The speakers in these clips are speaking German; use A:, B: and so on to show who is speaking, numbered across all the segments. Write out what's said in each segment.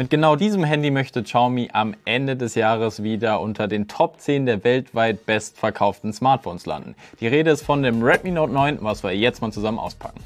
A: Mit genau diesem Handy möchte Xiaomi am Ende des Jahres wieder unter den Top 10 der weltweit bestverkauften Smartphones landen. Die Rede ist von dem Redmi Note 9, was wir jetzt mal zusammen auspacken.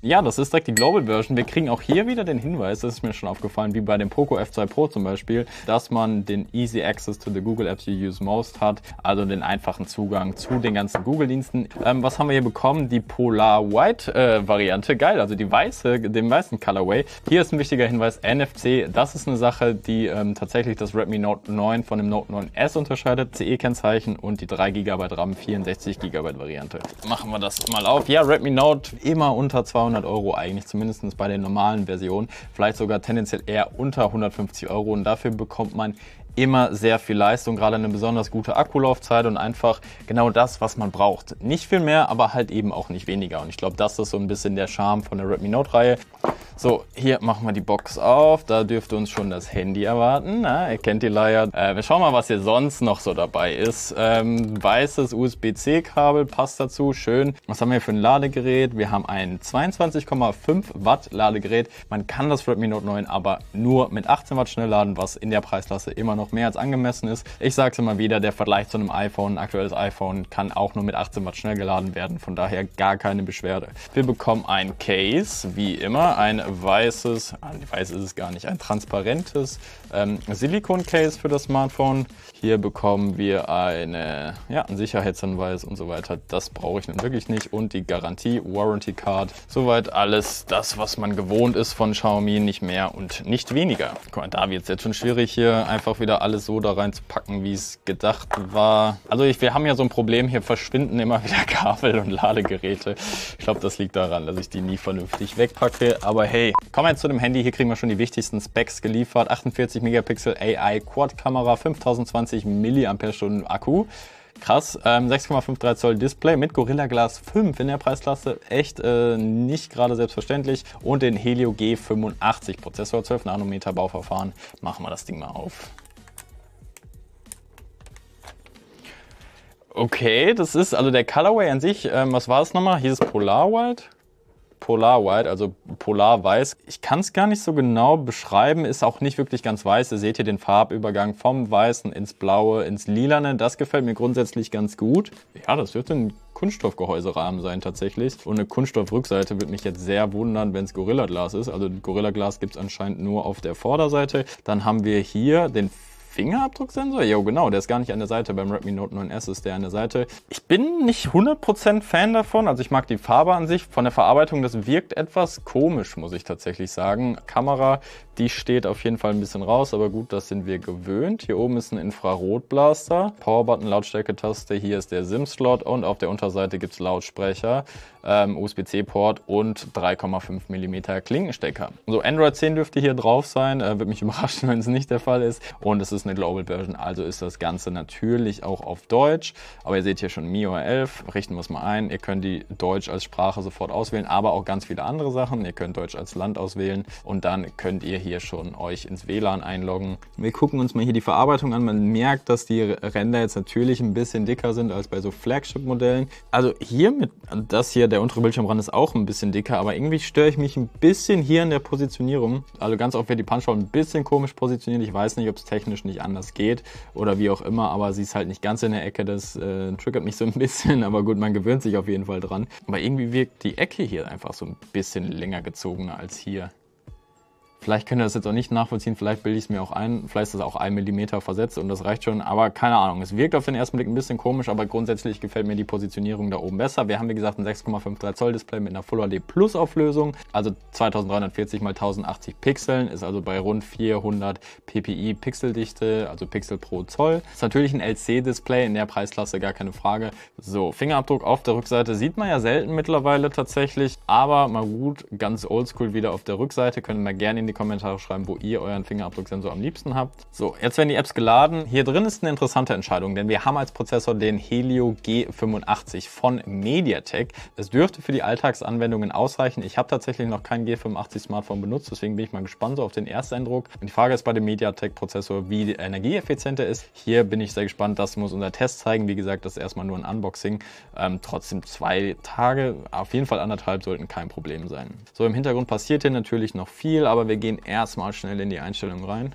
A: Ja, das ist direkt die Global Version. Wir kriegen auch hier wieder den Hinweis, das ist mir schon aufgefallen, wie bei dem Poco F2 Pro zum Beispiel, dass man den Easy Access to the Google Apps you use most hat, also den einfachen Zugang zu den ganzen Google-Diensten. Ähm, was haben wir hier bekommen? Die Polar White äh, Variante, geil, also die weiße, den weißen Colorway. Hier ist ein wichtiger Hinweis, NFC, das ist eine Sache, die ähm, tatsächlich das Redmi Note 9 von dem Note 9S unterscheidet, CE-Kennzeichen und die 3 GB RAM, 64 GB Variante. Machen wir das mal auf. Ja, Redmi Note immer unter 200 200 Euro eigentlich, zumindest bei den normalen Versionen, vielleicht sogar tendenziell eher unter 150 Euro und dafür bekommt man immer sehr viel Leistung, gerade eine besonders gute Akkulaufzeit und einfach genau das, was man braucht. Nicht viel mehr, aber halt eben auch nicht weniger. Und ich glaube, das ist so ein bisschen der Charme von der Redmi Note-Reihe. So, hier machen wir die Box auf. Da dürfte uns schon das Handy erwarten. Na, ihr kennt die Leier. Äh, wir schauen mal, was hier sonst noch so dabei ist. Ähm, weißes USB-C-Kabel passt dazu. Schön. Was haben wir für ein Ladegerät? Wir haben ein 22,5 Watt Ladegerät. Man kann das Redmi Note 9 aber nur mit 18 Watt schnell laden, was in der Preisklasse immer noch auch mehr als angemessen ist. Ich sage es immer wieder, der Vergleich zu einem iPhone, ein aktuelles iPhone kann auch nur mit 18 Watt schnell geladen werden, von daher gar keine Beschwerde. Wir bekommen ein Case, wie immer, ein weißes, ah, weiß ist es gar nicht, ein transparentes ähm, Silikon-Case für das Smartphone. Hier bekommen wir eine, ja, einen Sicherheitsanweis und so weiter. Das brauche ich nun wirklich nicht. Und die Garantie, Warranty Card. Soweit alles das, was man gewohnt ist von Xiaomi, nicht mehr und nicht weniger. Guck mal, da wird es jetzt schon schwierig, hier einfach wieder alles so da reinzupacken, wie es gedacht war. Also ich, wir haben ja so ein Problem, hier verschwinden immer wieder Kabel und Ladegeräte. Ich glaube, das liegt daran, dass ich die nie vernünftig wegpacke. Aber hey, kommen wir jetzt zu dem Handy. Hier kriegen wir schon die wichtigsten Specs geliefert. 48 Megapixel AI Quad-Kamera, 5020 mAh Akku. Krass, ähm, 6,53 Zoll Display mit Gorilla Glass 5 in der Preisklasse, echt äh, nicht gerade selbstverständlich. Und den Helio G85 Prozessor, 12 Nanometer Bauverfahren. Machen wir das Ding mal auf. Okay, das ist also der Colorway an sich. Ähm, was war es nochmal? Hieß es Polar White? Polar White, also Polar Weiß. Ich kann es gar nicht so genau beschreiben, ist auch nicht wirklich ganz weiß. Ihr seht hier den Farbübergang vom Weißen ins Blaue, ins Lilane. Das gefällt mir grundsätzlich ganz gut. Ja, das wird ein Kunststoffgehäuserahmen sein tatsächlich. Und eine Kunststoffrückseite würde mich jetzt sehr wundern, wenn es Gorilla Glas ist. Also Gorilla Glas gibt es anscheinend nur auf der Vorderseite. Dann haben wir hier den Fingerabdrucksensor? Jo, genau, der ist gar nicht an der Seite. Beim Redmi Note 9S ist der an der Seite. Ich bin nicht 100% Fan davon. Also ich mag die Farbe an sich. Von der Verarbeitung, das wirkt etwas komisch, muss ich tatsächlich sagen. Kamera, die steht auf jeden Fall ein bisschen raus, aber gut, das sind wir gewöhnt. Hier oben ist ein Infrarotblaster, Powerbutton, Lautstärketaste. hier ist der SIM-Slot und auf der Unterseite gibt es Lautsprecher, ähm, USB-C-Port und 3,5 mm Klinkenstecker. So, Android 10 dürfte hier drauf sein, äh, würde mich überraschen, wenn es nicht der Fall ist. Und es ist eine Global Version, also ist das Ganze natürlich auch auf Deutsch. Aber ihr seht hier schon Mio 11, richten wir es mal ein. Ihr könnt die Deutsch als Sprache sofort auswählen, aber auch ganz viele andere Sachen. Ihr könnt Deutsch als Land auswählen und dann könnt ihr hier schon euch ins WLAN einloggen. Wir gucken uns mal hier die Verarbeitung an. Man merkt, dass die Ränder jetzt natürlich ein bisschen dicker sind als bei so Flagship-Modellen. Also hier mit, das hier, der untere Bildschirmrand ist auch ein bisschen dicker, aber irgendwie störe ich mich ein bisschen hier in der Positionierung. Also ganz oft wird die punch ein bisschen komisch positioniert. Ich weiß nicht, ob es technisch nicht nicht anders geht oder wie auch immer, aber sie ist halt nicht ganz in der Ecke, das äh, triggert mich so ein bisschen, aber gut, man gewöhnt sich auf jeden Fall dran. Aber irgendwie wirkt die Ecke hier einfach so ein bisschen länger gezogener als hier. Vielleicht könnt ihr das jetzt auch nicht nachvollziehen, vielleicht bilde ich es mir auch ein, vielleicht ist es auch ein Millimeter versetzt und das reicht schon, aber keine Ahnung. Es wirkt auf den ersten Blick ein bisschen komisch, aber grundsätzlich gefällt mir die Positionierung da oben besser. Wir haben, wie gesagt, ein 6,53 Zoll Display mit einer Full HD Plus Auflösung, also 2340 x 1080 Pixeln, ist also bei rund 400 ppi Pixeldichte, also Pixel pro Zoll. Ist natürlich ein LC-Display in der Preisklasse, gar keine Frage. So, Fingerabdruck auf der Rückseite sieht man ja selten mittlerweile tatsächlich, aber mal gut, ganz oldschool wieder auf der Rückseite, können wir gerne in die Kommentare schreiben, wo ihr euren Fingerabdrucksensor am liebsten habt. So, jetzt werden die Apps geladen. Hier drin ist eine interessante Entscheidung, denn wir haben als Prozessor den Helio G85 von MediaTek. Es dürfte für die Alltagsanwendungen ausreichen. Ich habe tatsächlich noch kein G85 Smartphone benutzt, deswegen bin ich mal gespannt so auf den Ersteindruck. Und die Frage ist bei dem MediaTek Prozessor, wie energieeffizient er ist. Hier bin ich sehr gespannt. Das muss unser Test zeigen. Wie gesagt, das ist erstmal nur ein Unboxing. Ähm, trotzdem zwei Tage, auf jeden Fall anderthalb sollten kein Problem sein. So, im Hintergrund passiert hier natürlich noch viel, aber wir gehen erstmal schnell in die Einstellung rein.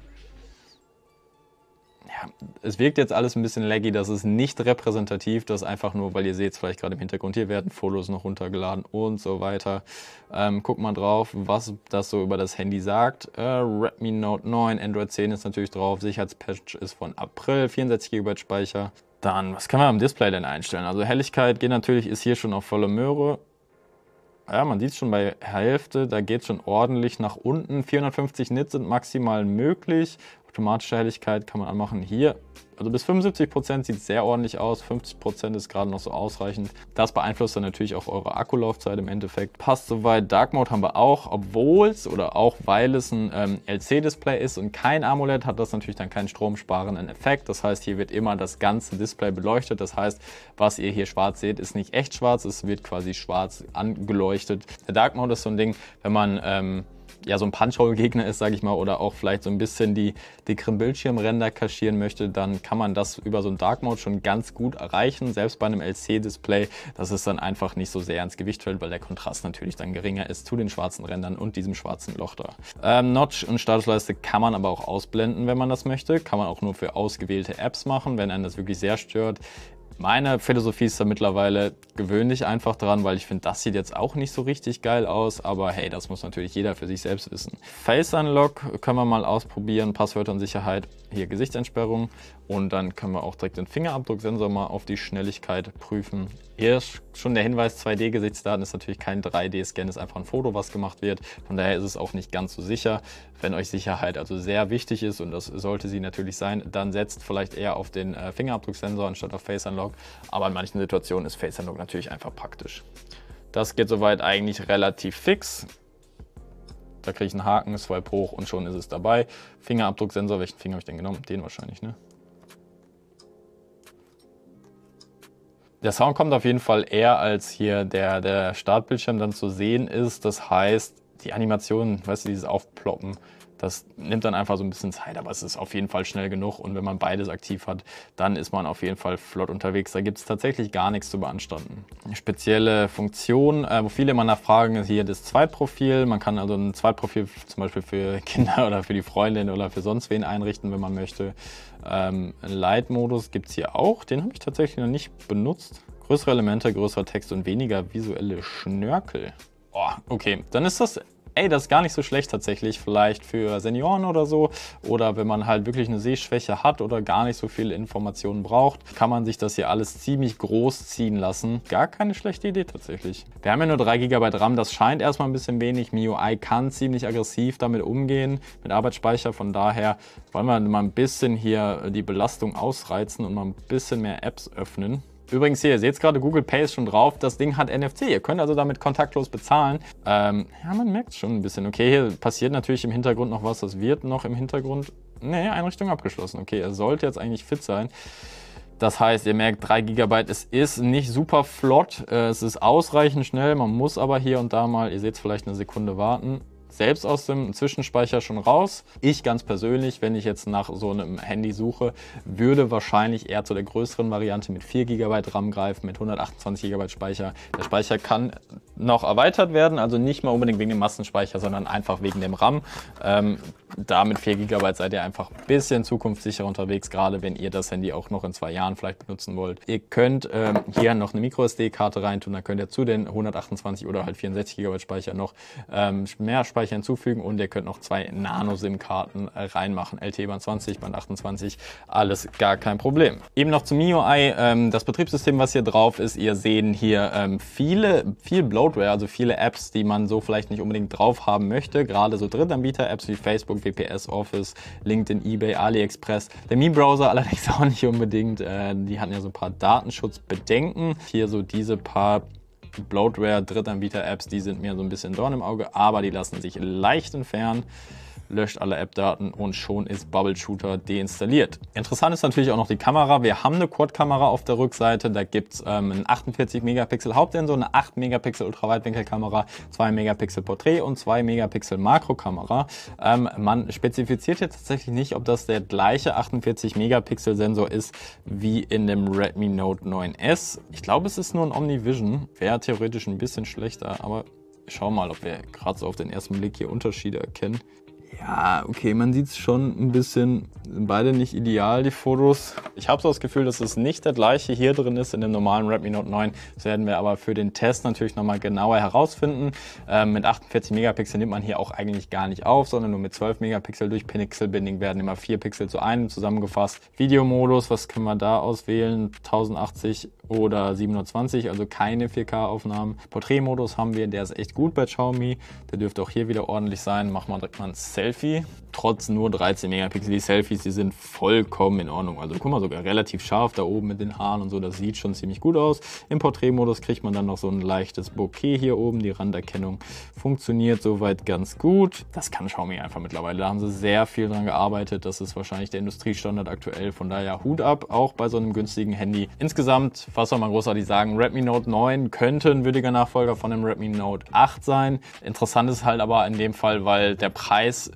A: Ja, es wirkt jetzt alles ein bisschen laggy, das ist nicht repräsentativ, das ist einfach nur, weil ihr seht es vielleicht gerade im Hintergrund, hier werden Fotos noch runtergeladen und so weiter. Ähm, guckt mal drauf, was das so über das Handy sagt. Äh, Redmi Note 9, Android 10 ist natürlich drauf, Sicherheitspatch ist von April, 64 GB Speicher. Dann, was kann man am Display denn einstellen? Also Helligkeit geht natürlich, ist hier schon auf volle Möhre ja, man sieht es schon bei Hälfte, da geht es schon ordentlich nach unten. 450 Nits sind maximal möglich Automatische Helligkeit kann man anmachen hier. Also bis 75% sieht sehr ordentlich aus, 50% ist gerade noch so ausreichend. Das beeinflusst dann natürlich auch eure Akkulaufzeit im Endeffekt. Passt soweit, Dark Mode haben wir auch, obwohl es oder auch weil es ein ähm, LC-Display ist und kein AMOLED, hat das natürlich dann keinen stromsparenden Effekt. Das heißt, hier wird immer das ganze Display beleuchtet. Das heißt, was ihr hier schwarz seht, ist nicht echt schwarz, es wird quasi schwarz angeleuchtet. Der Dark Mode ist so ein Ding, wenn man... Ähm, ja, so ein Punch-Hole-Gegner ist, sage ich mal, oder auch vielleicht so ein bisschen die dickeren Bildschirmränder kaschieren möchte, dann kann man das über so einen Dark Mode schon ganz gut erreichen, selbst bei einem LC-Display, dass es dann einfach nicht so sehr ins Gewicht fällt, weil der Kontrast natürlich dann geringer ist zu den schwarzen Rändern und diesem schwarzen Loch da. Ähm, Notch und Statusleiste kann man aber auch ausblenden, wenn man das möchte, kann man auch nur für ausgewählte Apps machen, wenn einen das wirklich sehr stört, meine Philosophie ist da mittlerweile gewöhnlich einfach dran, weil ich finde, das sieht jetzt auch nicht so richtig geil aus, aber hey, das muss natürlich jeder für sich selbst wissen. Face Unlock können wir mal ausprobieren, Passwörter und Sicherheit, hier Gesichtsentsperrung und dann können wir auch direkt den Fingerabdrucksensor mal auf die Schnelligkeit prüfen. Hier ist schon der Hinweis, 2D-Gesichtsdaten ist natürlich kein 3D-Scan, ist einfach ein Foto, was gemacht wird. Von daher ist es auch nicht ganz so sicher. Wenn euch Sicherheit also sehr wichtig ist, und das sollte sie natürlich sein, dann setzt vielleicht eher auf den äh, Fingerabdrucksensor anstatt auf Face Unlock. Aber in manchen Situationen ist Face Unlock natürlich einfach praktisch. Das geht soweit eigentlich relativ fix. Da kriege ich einen Haken, swipe hoch und schon ist es dabei. Fingerabdrucksensor, welchen Finger habe ich denn genommen? Den wahrscheinlich, ne? der Sound kommt auf jeden Fall eher, als hier der, der Startbildschirm dann zu sehen ist. Das heißt, die Animationen, weißt du, dieses Aufploppen, das nimmt dann einfach so ein bisschen Zeit, aber es ist auf jeden Fall schnell genug. Und wenn man beides aktiv hat, dann ist man auf jeden Fall flott unterwegs. Da gibt es tatsächlich gar nichts zu beanstanden. Eine spezielle Funktion, äh, wo viele immer nachfragen, ist hier das Zweitprofil. Man kann also ein Zweitprofil zum Beispiel für Kinder oder für die Freundin oder für sonst wen einrichten, wenn man möchte. Ähm, Light-Modus gibt es hier auch. Den habe ich tatsächlich noch nicht benutzt. Größere Elemente, größerer Text und weniger visuelle Schnörkel. Oh, okay, dann ist das ey, das ist gar nicht so schlecht tatsächlich, vielleicht für Senioren oder so. Oder wenn man halt wirklich eine Sehschwäche hat oder gar nicht so viele Informationen braucht, kann man sich das hier alles ziemlich groß ziehen lassen. Gar keine schlechte Idee tatsächlich. Wir haben ja nur 3 GB RAM, das scheint erstmal ein bisschen wenig. MIUI kann ziemlich aggressiv damit umgehen, mit Arbeitsspeicher. Von daher wollen wir mal ein bisschen hier die Belastung ausreizen und mal ein bisschen mehr Apps öffnen. Übrigens hier, ihr seht es gerade, Google Pay ist schon drauf. Das Ding hat NFC. Ihr könnt also damit kontaktlos bezahlen. Ähm, ja, man merkt es schon ein bisschen. Okay, hier passiert natürlich im Hintergrund noch was. Das wird noch im Hintergrund. Nee, Einrichtung abgeschlossen. Okay, er sollte jetzt eigentlich fit sein. Das heißt, ihr merkt, 3 GB, es ist nicht super flott, äh, es ist ausreichend schnell, man muss aber hier und da mal, ihr seht es vielleicht eine Sekunde warten, selbst aus dem Zwischenspeicher schon raus. Ich ganz persönlich, wenn ich jetzt nach so einem Handy suche, würde wahrscheinlich eher zu der größeren Variante mit 4 GB RAM greifen, mit 128 GB Speicher. Der Speicher kann noch erweitert werden, also nicht mal unbedingt wegen dem Massenspeicher, sondern einfach wegen dem RAM. Ähm, da mit 4 GB seid ihr einfach ein bisschen zukunftssicher unterwegs, gerade wenn ihr das Handy auch noch in zwei Jahren vielleicht benutzen wollt. Ihr könnt ähm, hier noch eine MicroSD-Karte reintun, dann könnt ihr zu den 128 oder halt 64 GB Speicher noch ähm, mehr Speicher hinzufügen und ihr könnt noch zwei Nano-SIM-Karten äh, reinmachen. LTE Band 20, Band 28, alles gar kein Problem. Eben noch zu MIUI, ähm, das Betriebssystem, was hier drauf ist, ihr sehen hier ähm, viele, viel Bloatware, also viele Apps, die man so vielleicht nicht unbedingt drauf haben möchte, gerade so Drittanbieter-Apps wie Facebook, WPS, Office, LinkedIn, eBay, AliExpress. Der meme browser allerdings auch nicht unbedingt. Äh, die hatten ja so ein paar Datenschutzbedenken. Hier so diese paar Bloatware, Drittanbieter-Apps, die sind mir so ein bisschen Dorn im Auge, aber die lassen sich leicht entfernen löscht alle App-Daten und schon ist Bubble Shooter deinstalliert. Interessant ist natürlich auch noch die Kamera. Wir haben eine Quad-Kamera auf der Rückseite. Da gibt es ähm, einen 48 Megapixel Hauptsensor, eine 8 Megapixel Ultraweitwinkelkamera, 2 Megapixel Porträt und 2 Megapixel Makrokamera. Ähm, man spezifiziert jetzt tatsächlich nicht, ob das der gleiche 48 Megapixel Sensor ist wie in dem Redmi Note 9S. Ich glaube, es ist nur ein Omnivision. Wäre theoretisch ein bisschen schlechter, aber ich schau mal, ob wir gerade so auf den ersten Blick hier Unterschiede erkennen. Ja, okay, man sieht es schon ein bisschen. Sind beide nicht ideal, die Fotos. Ich habe so das Gefühl, dass es nicht der gleiche hier drin ist in dem normalen Redmi Note 9. Das werden wir aber für den Test natürlich nochmal genauer herausfinden. Ähm, mit 48 Megapixel nimmt man hier auch eigentlich gar nicht auf, sondern nur mit 12 Megapixel durch Pixel-Binding werden immer 4 Pixel zu einem zusammengefasst. Videomodus, was können wir da auswählen? 1080 oder 720, also keine 4K-Aufnahmen. Porträtmodus haben wir, der ist echt gut bei Xiaomi. Der dürfte auch hier wieder ordentlich sein. Machen wir direkt mal ein Selfie. Trotz nur 13 Megapixel, die Selfies, die sind vollkommen in Ordnung. Also guck mal, sogar relativ scharf da oben mit den Haaren und so, das sieht schon ziemlich gut aus. Im Porträtmodus kriegt man dann noch so ein leichtes Bokeh hier oben. Die Randerkennung funktioniert soweit ganz gut. Das kann Xiaomi einfach mittlerweile. Da haben sie sehr viel dran gearbeitet. Das ist wahrscheinlich der Industriestandard aktuell. Von daher Hut ab, auch bei so einem günstigen Handy. Insgesamt fast was soll man großartig sagen? Redmi Note 9 könnte ein würdiger Nachfolger von dem Redmi Note 8 sein. Interessant ist halt aber in dem Fall, weil der Preis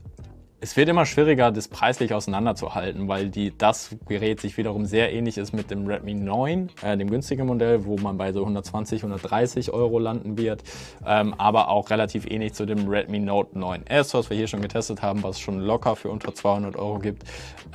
A: es wird immer schwieriger, das preislich auseinanderzuhalten, weil die, das Gerät sich wiederum sehr ähnlich ist mit dem Redmi 9, äh, dem günstigen Modell, wo man bei so 120, 130 Euro landen wird, ähm, aber auch relativ ähnlich zu dem Redmi Note 9S, was wir hier schon getestet haben, was schon locker für unter 200 Euro gibt.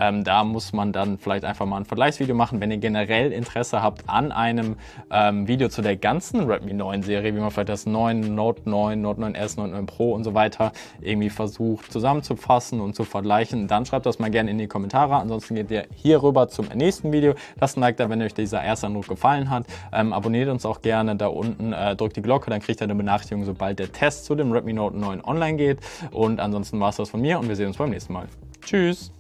A: Ähm, da muss man dann vielleicht einfach mal ein Vergleichsvideo machen, wenn ihr generell Interesse habt an einem ähm, Video zu der ganzen Redmi 9 Serie, wie man vielleicht das 9, Note 9, Note 9S, Note 9 Pro und so weiter irgendwie versucht zusammenzufassen messen und zu vergleichen, dann schreibt das mal gerne in die Kommentare. Ansonsten geht ihr hier rüber zum nächsten Video. Lasst ein Like da, wenn euch dieser erste Ersteindruck gefallen hat. Ähm, abonniert uns auch gerne da unten, äh, drückt die Glocke, dann kriegt ihr eine Benachrichtigung, sobald der Test zu dem Redmi Note 9 online geht. Und ansonsten war es das von mir und wir sehen uns beim nächsten Mal. Tschüss!